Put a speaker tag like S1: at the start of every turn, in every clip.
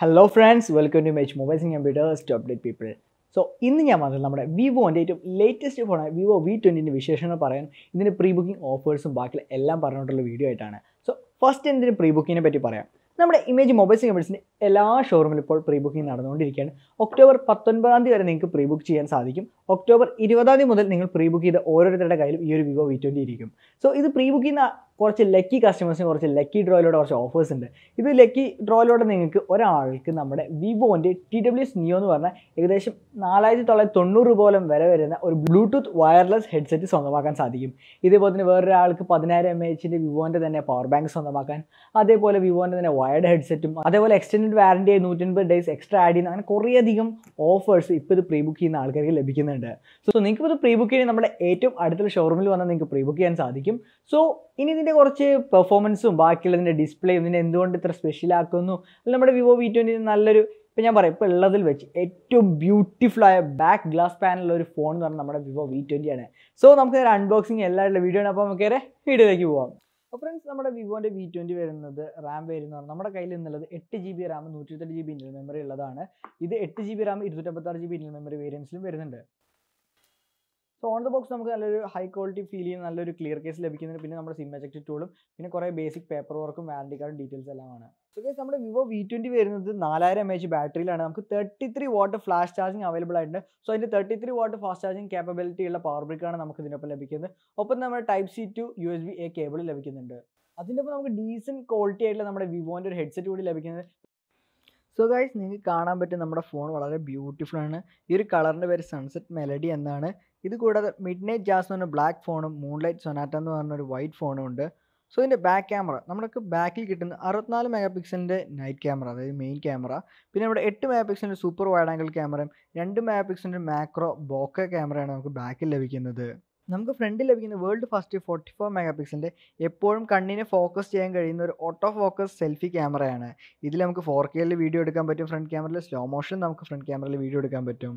S1: hello friends welcome to mech mobiles സിംഗ് computers to update people so ഇന്ന് ഞാൻ വന്നത് നമ്മുടെ വിവോൻ്റെ ഏറ്റവും ലേറ്റസ്റ്റ് ഫോണായ വിവോ വി ട്വൻറ്റിൻ്റെ വിശേഷങ്ങൾ പറയാൻ ഇതിൻ്റെ പ്രീ ബുക്കിംഗ് ഓഫേഴ്സും ബാക്കിയുള്ള എല്ലാം പറഞ്ഞിട്ടുള്ള വീഡിയോ ആയിട്ടാണ് സോ ഫസ്റ്റ് എന്തിന് പ്രീ ബുക്കിങ്ങിനെ പറ്റി പറയാം നമ്മുടെ ഇമേജ് മൊബൈൽസ് കമ്പ്യൂട്ടേഴ്സിൻ്റെ എല്ലാ ഷോറൂമിലും ഇപ്പോൾ പ്രീ ബുക്കിംഗ് നടന്നുകൊണ്ടിരിക്കുകയാണ് ഒക്ടോബർ പത്തൊൻപതാം തീയതി വരെ നിങ്ങൾക്ക് പ്രീ ബുക്ക് ചെയ്യാൻ സാധിക്കും ഒക്ടോബർ ഇരുപതാം തീയതി മുതൽ നിങ്ങൾ പ്രീ ബുക്ക് ചെയ്ത ഓരോരുത്തരുടെ കയ്യിലും ഈ ഒരു വിവോ വി ട്വൻറ്റി ഇരിക്കും സോ ഇത് പ്രീ ബുക്ക് ചെയ്യുന്ന കുറച്ച് ലക്കി കസ്റ്റമേഴ്സിന് കുറച്ച് ലക്കി ഡ്രോയിലൂടെ കുറച്ച് ഓഫേഴ്സ് ഉണ്ട് ഇത് ലക്കി ഡ്രോയിലൂടെ നിങ്ങൾക്ക് ഒരാൾക്ക് നമ്മുടെ വിവോൻ്റെ ടി ഡബ്ല്യു എസ് നിയോ എന്ന് പറഞ്ഞാൽ ഏകദേശം നാലായിരത്തി തൊള്ളായിരത്തി തൊണ്ണൂറ് പോലും വരെ വരുന്ന ഒരു ബ്ലൂടൂത്ത് വയർലെസ് ഹെഡ്സെറ്റ് സ്വന്തമാക്കാൻ സാധിക്കും ഇതേപോലെ തന്നെ വേറൊരാൾക്ക് പതിനായിരം എം എച്ചിൻ്റെ വിവോൻ്റെ തന്നെ പവർ ബാങ്ക് സ്വന്തമാക്കാൻ അതേപോലെ വിവോൻ്റെ തന്നെ വയർഡ് ഹെഡ്സെറ്റും അതേപോലെ എക്സ്റ്റൻഡ് വാറണ്ടി വാറൻറ്റി നൂറ്റൻപത് ഡേയ്സ് എക്സ്ട്രാ ആഡ് ചെയ്യുന്ന അങ്ങനെ കുറേയധികം ഓഫേഴ്സ് ഇപ്പോൾ ഇത് പ്രീ ബുക്ക് ചെയ്യുന്ന ആൾക്കാർക്ക് ലഭിക്കുന്നുണ്ട് സോ നിങ്ങൾക്ക് ഇത് പ്രീ ബുക്ക് ചെയ്യുന്ന നമ്മുടെ ഏറ്റവും അടുത്തുള്ള ഷോറൂമിൽ വന്നാൽ നിങ്ങൾക്ക് പ്രീ ബുക്ക് ചെയ്യാൻ സാധിക്കും സോ ഇനി ഇതിൻ്റെ കുറച്ച് പെർഫോമൻസും ബാക്കിയുള്ളതിൻ്റെ ഡിസ്പ്ലേയും ഇതിനെ എന്തുകൊണ്ട് ഇത്ര സ്പെഷ്യലാക്കുന്നു അല്ല നമ്മുടെ വിവോ വി ട്വൻറ്റി നല്ലൊരു ഇപ്പം ഞാൻ പറയാം ഇപ്പോൾ ഉള്ളതിൽ വെച്ച് ഏറ്റവും ബ്യൂട്ടിഫുൾ ആയ ബാക്ക് ഗ്ലാസ് പാനലുള്ള ഒരു ഫോൺ എന്ന് പറഞ്ഞാൽ നമ്മുടെ വിവോ വി ട്വൻറ്റി ആണ് സോ നമുക്ക് അൺബോക്സിങ് എല്ലാവരുടെ വീഡിയോ ആണ് അപ്പോൾ നമുക്ക് വീഡിയോയിലേക്ക് പോകാം അപ്പോൾ ഫ്രണ്ട്സ് നമ്മുടെ വിവോൻ്റെ വി ട്വൻറ്റി വരുന്നത് റാം വരുന്നതാണ് നമ്മുടെ കയ്യിൽ നിന്നുള്ളത് എട്ട് ജി ബി റാം നൂറ്റി ഇരുപത്തെട്ട് ജി ബി ഇൻറ്റൽ മെമ്മറി ഉള്ളതാണ് ഇത് എട്ട് ജി ബി റാം ഇരുന്നൂറ്റമ്പത്താറ് ജി ബി ഇൻറ്റൽ മെമ്മറി വേരിയൻസിലും വരുന്നുണ്ട് സോ ഓൺ ദ ബോക്സ് നമുക്ക് നല്ലൊരു ഹൈ ക്വാളിറ്റി ഫീൽ ചെയ്യുന്ന നല്ലൊരു ക്ലിയർ കേസ് ലഭിക്കുന്നതിന് പിന്നെ നമ്മുടെ സിം എജക്റ്റ് ടൂളും പിന്നെ കുറേ ബേസിക് പേപ്പർ വർക്കും വാറണ്ടി കാർഡും ഡീറ്റെയിൽസ് ആണ് സോ ഗൈസ് നമ്മുടെ വിവോ വി ട്വന്റി വരുന്നത് നാലായിരം എം എച്ച് ബാറ്ററിയിലാണ് നമുക്ക് thirty three watt flash charging available ആയിട്ടുണ്ട് സോ അതിന്റെ thirty three watt fast charging capability ഉള്ള പവർ ബ്രിക്കാണ് നമുക്ക് ഇതിനൊപ്പം ലഭിക്കുന്നത് ഒപ്പം നമ്മുടെ type C to U S B A cable ലഭിക്കുന്നുണ്ട് അതിൻ്റെ ഒപ്പം നമുക്ക് ഡീസൻറ്റ് ക്വാളിറ്റി ആയിട്ടുള്ള നമ്മുടെ വിവോൻ്റെ ഒരു ഹെഡ്സെറ്റ് കൂടി ലഭിക്കുന്നത് സോ ഗൈസ് നിങ്ങൾക്ക് കാണാൻ പറ്റും നമ്മുടെ ഫോൺ വളരെ ബ്യൂട്ടിഫുൾ ആണ് ഈ ഒരു കളറിൻ്റെ പേര് സൺസെറ്റ് മെലഡി എന്നാണ് ഇത് കൂടാതെ മിഡ് നൈറ്റ് ജാസ് എന്ന് പറഞ്ഞ ബ്ലാക്ക് ഫോണും മൂൺ ലൈറ്റ് സൊനാറ്റ എന്ന് പറഞ്ഞ ഒരു വൈറ്റ് ഫോണും ഉണ്ട് സോ ഇതിൻ്റെ ബാക്ക് ക്യാമറ നമ്മൾക്ക് ബാക്കിൽ കിട്ടുന്ന അറുപത്തിനാല് മെഗാ പിക്സലിൻ്റെ നൈറ്റ് ക്യാമറ അതായത് മെയിൻ ക്യാമറ പിന്നെ നമ്മുടെ എട്ട് മെഗാ പിക്സലിൻ്റെ സൂപ്പർ വൈഡ് ആംഗിൾ ക്യാമറയും രണ്ട് മെഗാ പിക്സലിൻ്റെ മാക്രോ ബോക്ക ക്യാമറയാണ് നമുക്ക് ബാക്കിൽ ലഭിക്കുന്നത് നമുക്ക് ഫ്രണ്ടിൽ ലഭിക്കുന്ന world first forty four mega പിക്സലിൻ്റെ എപ്പോഴും കണ്ണിനെ ഫോക്കസ് ചെയ്യാൻ കഴിയുന്ന ഒരു ഓട്ടോ ഫോക്കസ് സെൽഫി ക്യാമറയാണ് ഇതിൽ നമുക്ക് ഫോർ കെയിൽ വീഡിയോ എടുക്കാൻ പറ്റും ഫ്രണ്ട് ക്യാമറയിൽ സ്ലോ മോഷൻ നമുക്ക് ഫ്രണ്ട് ക്യാമറയിൽ വീഡിയോ എടുക്കാൻ പറ്റും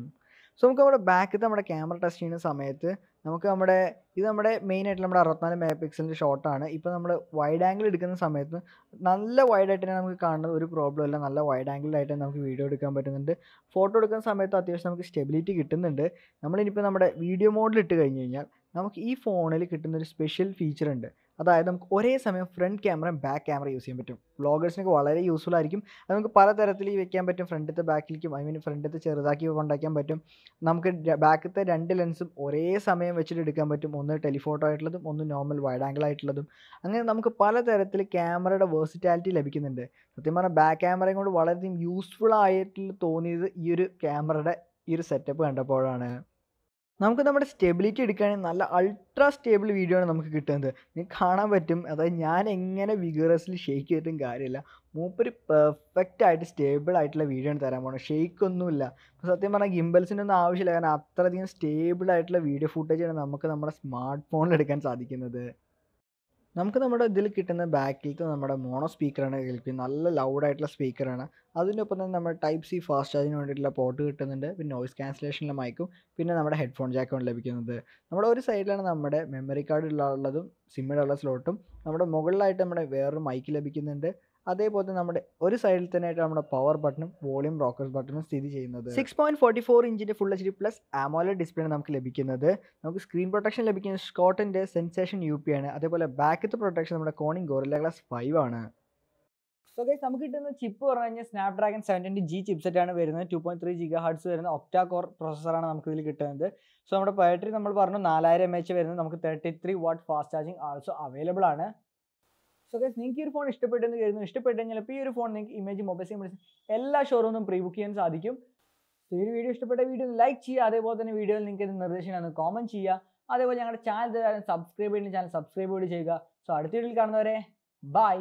S1: സോ നമുക്ക് നമ്മുടെ ബാക്കിൽ നമ്മുടെ ക്യാമറ ടെസ്റ്റ് ചെയ്യുന്ന സമയത്ത് നമുക്ക് നമ്മുടെ ഇത് നമ്മുടെ മെയിനായിട്ട് നമ്മുടെ അറുപത്തിനാല് മെഗാ പിക്സലിൻ്റെ ഷോട്ടാണ് ഇപ്പോൾ നമ്മൾ വൈഡ് ആംഗിൾ എടുക്കുന്ന സമയത്ത് നല്ല വൈഡ് ആയിട്ട് തന്നെ നമുക്ക് കാണുന്നത് ഒരു പ്രോബ്ലം ഇല്ല നല്ല വൈഡ് ആംഗിളായിട്ട് നമുക്ക് വീഡിയോ എടുക്കാൻ പറ്റുന്നുണ്ട് ഫോട്ടോ എടുക്കുന്ന സമയത്ത് അത്യാവശ്യം നമുക്ക് സ്റ്റെബിലിറ്റി കിട്ടുന്നുണ്ട് നമ്മളിനിപ്പോൾ നമ്മുടെ വീഡിയോ മോഡിൽ ഇട്ട് കഴിഞ്ഞ് കഴിഞ്ഞാൽ നമുക്ക് ഈ ഫോണിൽ കിട്ടുന്ന ഒരു സ്പെഷ്യൽ ഫീച്ചർ ഉണ്ട് അതായത് നമുക്ക് ഒരേ സമയം ഫ്രണ്ട് ക്യാമറയും ബാക്ക് ക്യാമറ യൂസ് ചെയ്യാൻ പറ്റും വ്ളോഗേഴ്സിനൊക്കെ വളരെ യൂസ്ഫുൾ ആയിരിക്കും അത് നമുക്ക് പലതരത്തിൽ വെക്കാൻ പറ്റും ഫ്രണ്ടിലത്തെ ബാക്കിലേക്കും ഐ മീൻ ഫ്രണ്ടത്തെ ചെറുതാക്കി കൊണ്ടാക്കാൻ പറ്റും നമുക്ക് ബാക്കിലത്തെ രണ്ട് ലെൻസും ഒരേ സമയം വെച്ചിട്ട് എടുക്കാൻ പറ്റും ഒന്ന് ടെലിഫോട്ടോ ആയിട്ടുള്ളതും ഒന്ന് നോർമൽ വൈഡ് ആംഗിൾ ആയിട്ടുള്ളതും അങ്ങനെ നമുക്ക് പലതരത്തിൽ ക്യാമറയുടെ വേഴ്സിറ്റാലിറ്റി ലഭിക്കുന്നുണ്ട് സത്യം പറഞ്ഞാൽ ബാക്ക് ക്യാമറയും കൊണ്ട് വളരെയധികം യൂസ്ഫുൾ ആയിട്ട് തോന്നിയത് ഈ ഒരു ക്യാമറയുടെ ഈ ഒരു സെറ്റപ്പ് കണ്ടപ്പോഴാണ് നമുക്ക് നമ്മുടെ സ്റ്റെബിലിറ്റി എടുക്കുകയാണെങ്കിൽ നല്ല അൾട്രാ സ്റ്റേബിൾ വീഡിയോ ആണ് നമുക്ക് കിട്ടുന്നത് നിങ്ങൾക്ക് കാണാൻ പറ്റും അതായത് ഞാൻ എങ്ങനെ വിഗറസ്ലി ഷെയ്ക്ക് ചെയ്തിട്ടും കാര്യമില്ല മൂപ്പര് പെർഫെക്റ്റ് ആയിട്ട് സ്റ്റേബിൾ ആയിട്ടുള്ള വീഡിയോ ആണ് തരാൻ പോകുന്നത് ഷെയ്ക്ക് ഒന്നുമില്ല സത്യം പറഞ്ഞാൽ ഗിംബൽസിൻ്റെ ഒന്നും ആവശ്യമില്ല കാരണം അത്രയധികം സ്റ്റേബിൾ ആയിട്ടുള്ള വീഡിയോ ആണ് നമുക്ക് നമ്മുടെ സ്മാർട്ട് ഫോണിൽ എടുക്കാൻ സാധിക്കുന്നത് നമുക്ക് നമ്മുടെ ഇതിൽ കിട്ടുന്ന ബാക്കിലത്തെ നമ്മുടെ മോണോ സ്പീക്കറാണ് കേൾക്കുന്നത് നല്ല ലൗഡായിട്ടുള്ള സ്പീക്കറാണ് അതിനൊപ്പം തന്നെ നമ്മുടെ ടൈപ്പ് സി ഫാസ്റ്റ് ചാർജിന് വേണ്ടിയിട്ടുള്ള പോർട്ട് കിട്ടുന്നുണ്ട് പിന്നെ നോയ്സ് ക്യാൻസലേഷനിലെ മൈക്കും പിന്നെ നമ്മുടെ ഹെഡ്ഫോൺ ജാക്കാണ് ലഭിക്കുന്നത് നമ്മുടെ ഒരു സൈഡിലാണ് നമ്മുടെ മെമ്മറി കാർഡ് ഉള്ളതും സിമ്മിലുള്ള സ്ലോട്ടും നമ്മുടെ മുകളിലായിട്ട് നമ്മുടെ വേറൊരു മൈക്ക് ലഭിക്കുന്നുണ്ട് അതേപോലെ തന്നെ നമ്മുടെ ഒരു സൈഡിൽ തന്നെയായിട്ട് നമ്മുടെ പവർ ബട്ടണും വോളിയം റോക്കർ ബട്ടണും സ്ഥിതി ചെയ്യുന്നത് സിക്സ് പോയിന്റ് ഫോർട്ടി ഫോർ ഇഞ്ചിന്റെ full H D plus AMOLED display നമുക്ക് ലഭിക്കുന്നത് നമുക്ക് സ്ക്രീൻ പ്രൊട്ടക്ഷൻ ലഭിക്കുന്ന സ്കോട്ടിന്റെ സെൻസേഷൻ യു പി ആണ് അതേപോലെ ബാക്കത്തെ പ്രൊട്ടക്ഷൻ നമ്മുടെ കോണിംഗ് ഗോറില്ല ഗ്ലാസ് ഫൈവ് ആണ് സോ നമുക്ക് കിട്ടുന്ന ചിപ്പ് പറഞ്ഞു കഴിഞ്ഞാൽ സ്നാപ്ഡ്രാഗൺ സെവൻറ്റി ജി ആണ് വരുന്നത് two point three giga hertz വരുന്ന ഒക്ടാ കോർ പ്രോസസ്സറാണ് നമുക്ക് ഇതിൽ കിട്ടുന്നത് സോ നമ്മുടെ ബാറ്ററി നമ്മൾ പറഞ്ഞു നാലായിരം എം എച്ച് വരുന്നത് നമുക്ക് thirty three watt fast charging also available ആണ് സോ ഗൈസ് നിങ്ങൾക്ക് ഈ ഒരു ഫോൺ ഇഷ്ടപ്പെട്ടെന്ന് കരുതുന്നു ഇഷ്ടപ്പെട്ടെങ്കിൽ ഈ ഒരു ഫോൺ നിങ്ങൾക്ക് ഇമേജ് മൊബൈൽ സിമ്പിൾസ് എല്ലാ ഷോറൂമിലും പ്രീ ബുക്ക് ചെയ്യാൻ സാധിക്കും സോ ഈ വീഡിയോ ഇഷ്ടപ്പെട്ട വീഡിയോ ലൈക്ക് ചെയ്യുക അതേപോലെ തന്നെ വീഡിയോയിൽ നിങ്ങൾക്ക് ഒന്ന് കോമൻറ്റ് ചെയ്യുക അതേപോലെ ഞങ്ങളുടെ ചാനൽ സബ്സ്ക്രൈബ് ചെയ്യുന്ന ചാനൽ സബ്സ്ക്രൈബ് കൂടി ചെയ്യുക സോ അടുത്ത വീഡിയോയിൽ കാണുന്നവരെ ബൈ